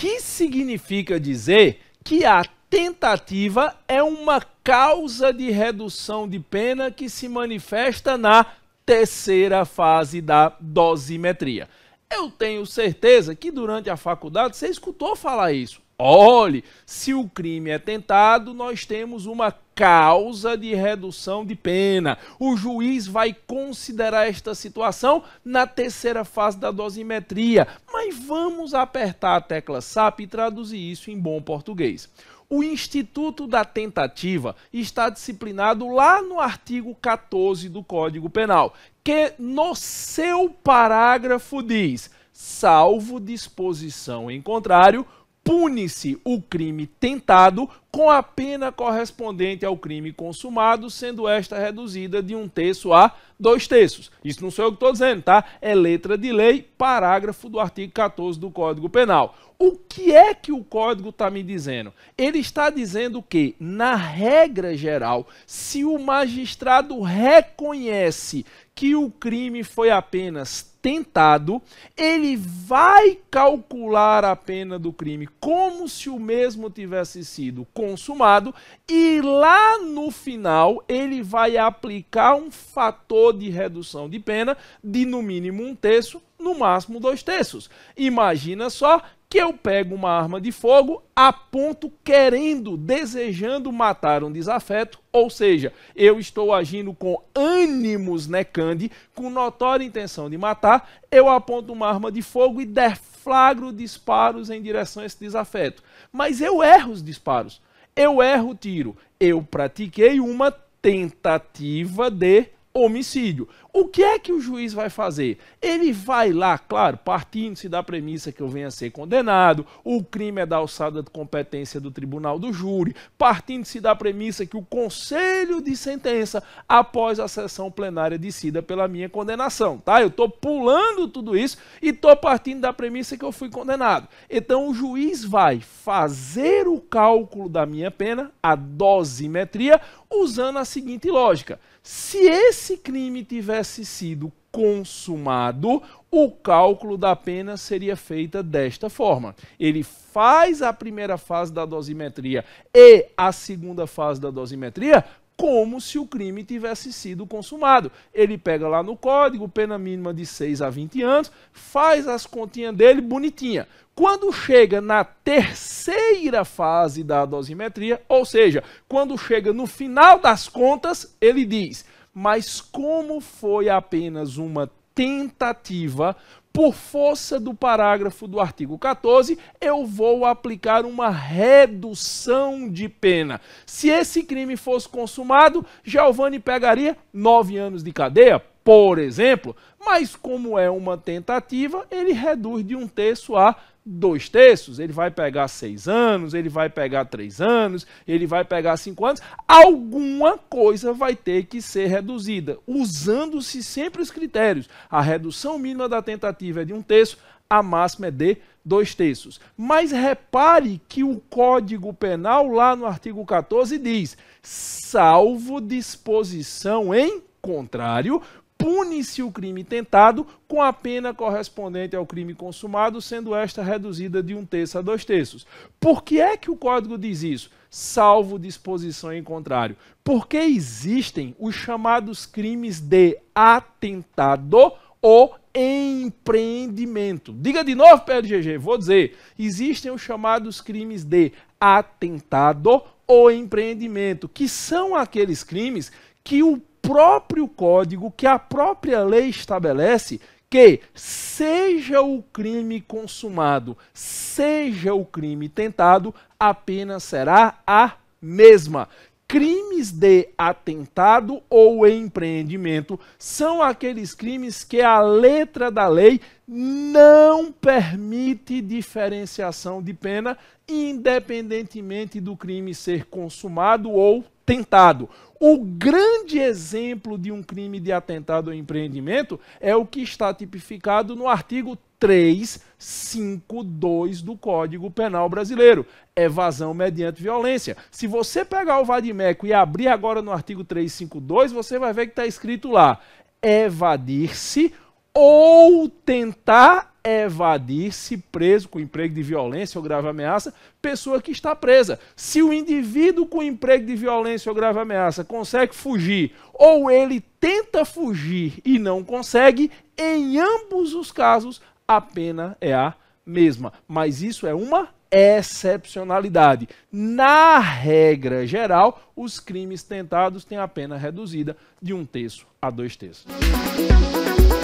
que significa dizer que a tentativa é uma causa de redução de pena que se manifesta na terceira fase da dosimetria. Eu tenho certeza que durante a faculdade você escutou falar isso. Olhe, se o crime é tentado, nós temos uma causa de redução de pena. O juiz vai considerar esta situação na terceira fase da dosimetria. Mas vamos apertar a tecla SAP e traduzir isso em bom português. O instituto da tentativa está disciplinado lá no artigo 14 do Código Penal, que no seu parágrafo diz: salvo disposição em contrário, pune-se o crime tentado com a pena correspondente ao crime consumado, sendo esta reduzida de um terço a dois terços. Isso não sou eu que estou dizendo, tá? É letra de lei, parágrafo do artigo 14 do Código Penal. O que é que o código está me dizendo? Ele está dizendo que, na regra geral, se o magistrado reconhece que o crime foi apenas tentado, ele vai calcular a pena do crime como se o mesmo tivesse sido consumado e lá no final ele vai aplicar um fator de redução de pena de no mínimo um terço no máximo dois terços. Imagina só que eu pego uma arma de fogo, aponto querendo, desejando matar um desafeto, ou seja, eu estou agindo com ânimos necande, né, com notória intenção de matar, eu aponto uma arma de fogo e deflagro disparos em direção a esse desafeto. Mas eu erro os disparos, eu erro o tiro, eu pratiquei uma tentativa de homicídio. O que é que o juiz vai fazer? Ele vai lá, claro, partindo-se da premissa que eu venha a ser condenado, o crime é da alçada de competência do tribunal do júri, partindo-se da premissa que o conselho de sentença, após a sessão plenária, decida pela minha condenação, tá? Eu estou pulando tudo isso e estou partindo da premissa que eu fui condenado. Então o juiz vai fazer o cálculo da minha pena, a dosimetria, usando a seguinte lógica. Se esse crime tivesse sido consumado, o cálculo da pena seria feita desta forma. Ele faz a primeira fase da dosimetria e a segunda fase da dosimetria como se o crime tivesse sido consumado. Ele pega lá no código, pena mínima de 6 a 20 anos, faz as continhas dele bonitinha. Quando chega na terceira fase da dosimetria, ou seja, quando chega no final das contas, ele diz: mas como foi apenas uma tentativa, por força do parágrafo do artigo 14, eu vou aplicar uma redução de pena. Se esse crime fosse consumado, Giovanni pegaria nove anos de cadeia, por exemplo, mas como é uma tentativa, ele reduz de um terço a dois terços, ele vai pegar seis anos, ele vai pegar três anos, ele vai pegar cinco anos, alguma coisa vai ter que ser reduzida, usando-se sempre os critérios. A redução mínima da tentativa é de um terço, a máxima é de dois terços. Mas repare que o Código Penal, lá no artigo 14, diz: salvo disposição em contrário, pune-se o crime tentado com a pena correspondente ao crime consumado, sendo esta reduzida de um terço a dois terços. Por que é que o código diz isso? Salvo disposição em contrário. Porque existem os chamados crimes de atentado ou empreendimento. Diga de novo, PLGG, vou dizer. Existem os chamados crimes de atentado ou empreendimento, que são aqueles crimes que o próprio código, que a própria lei estabelece que seja o crime consumado, seja o crime tentado, a pena será a mesma. Crimes de atentado ou empreendimento são aqueles crimes que a letra da lei não permite diferenciação de pena, independentemente do crime ser consumado ou atentado. O grande exemplo de um crime de atentado ao empreendimento é o que está tipificado no artigo 352 do Código Penal Brasileiro, evasão mediante violência. Se você pegar o Vadimeco e abrir agora no artigo 352, você vai ver que está escrito lá, evadir-se ou tentar evadir, se preso com emprego de violência ou grave ameaça, pessoa que está presa. Se o indivíduo com emprego de violência ou grave ameaça consegue fugir, ou ele tenta fugir e não consegue, em ambos os casos a pena é a mesma. Mas isso é uma excepcionalidade. Na regra geral, os crimes tentados têm a pena reduzida de um terço a dois terços.